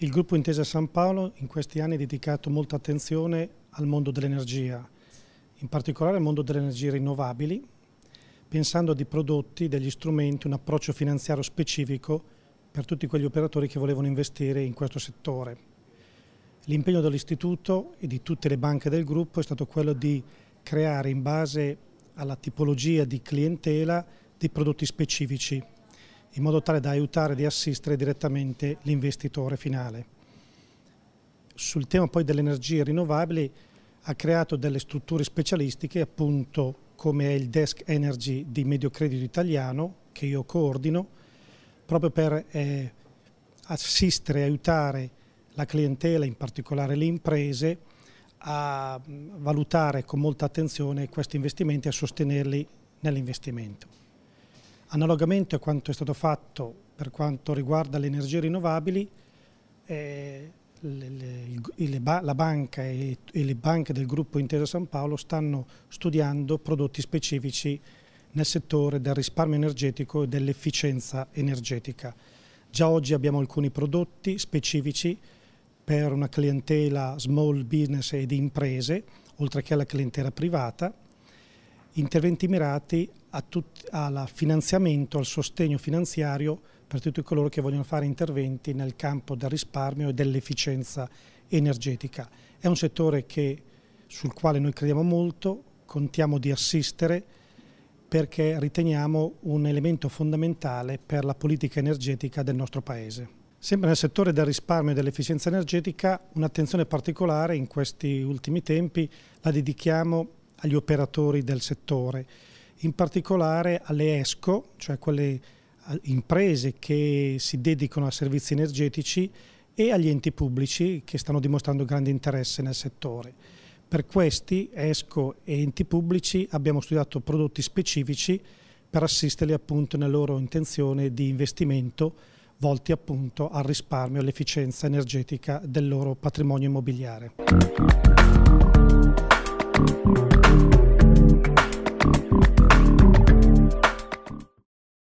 Il gruppo Intesa San Paolo in questi anni ha dedicato molta attenzione al mondo dell'energia, in particolare al mondo delle energie rinnovabili, pensando di prodotti, degli strumenti, un approccio finanziario specifico per tutti quegli operatori che volevano investire in questo settore. L'impegno dell'Istituto e di tutte le banche del gruppo è stato quello di creare in base alla tipologia di clientela di prodotti specifici, in modo tale da aiutare e assistere direttamente l'investitore finale. Sul tema poi delle energie rinnovabili ha creato delle strutture specialistiche, appunto come è il Desk Energy di Mediocredito Italiano, che io coordino, proprio per eh, assistere e aiutare la clientela, in particolare le imprese, a valutare con molta attenzione questi investimenti e a sostenerli nell'investimento. Analogamente a quanto è stato fatto per quanto riguarda le energie rinnovabili, eh, le, le, ba la banca e, e, le banche del gruppo Intesa San Paolo stanno studiando prodotti specifici nel settore del risparmio energetico e dell'efficienza energetica. Già oggi abbiamo alcuni prodotti specifici per una clientela small business ed imprese, oltre che alla clientela privata, interventi mirati al finanziamento, al sostegno finanziario per tutti coloro che vogliono fare interventi nel campo del risparmio e dell'efficienza energetica. È un settore che, sul quale noi crediamo molto, contiamo di assistere perché riteniamo un elemento fondamentale per la politica energetica del nostro Paese. Sempre nel settore del risparmio e dell'efficienza energetica un'attenzione particolare in questi ultimi tempi la dedichiamo agli operatori del settore, in particolare alle ESCO, cioè quelle imprese che si dedicano a servizi energetici e agli enti pubblici che stanno dimostrando grande interesse nel settore. Per questi ESCO e enti pubblici abbiamo studiato prodotti specifici per assisterli appunto nella loro intenzione di investimento volti appunto al risparmio e all'efficienza energetica del loro patrimonio immobiliare.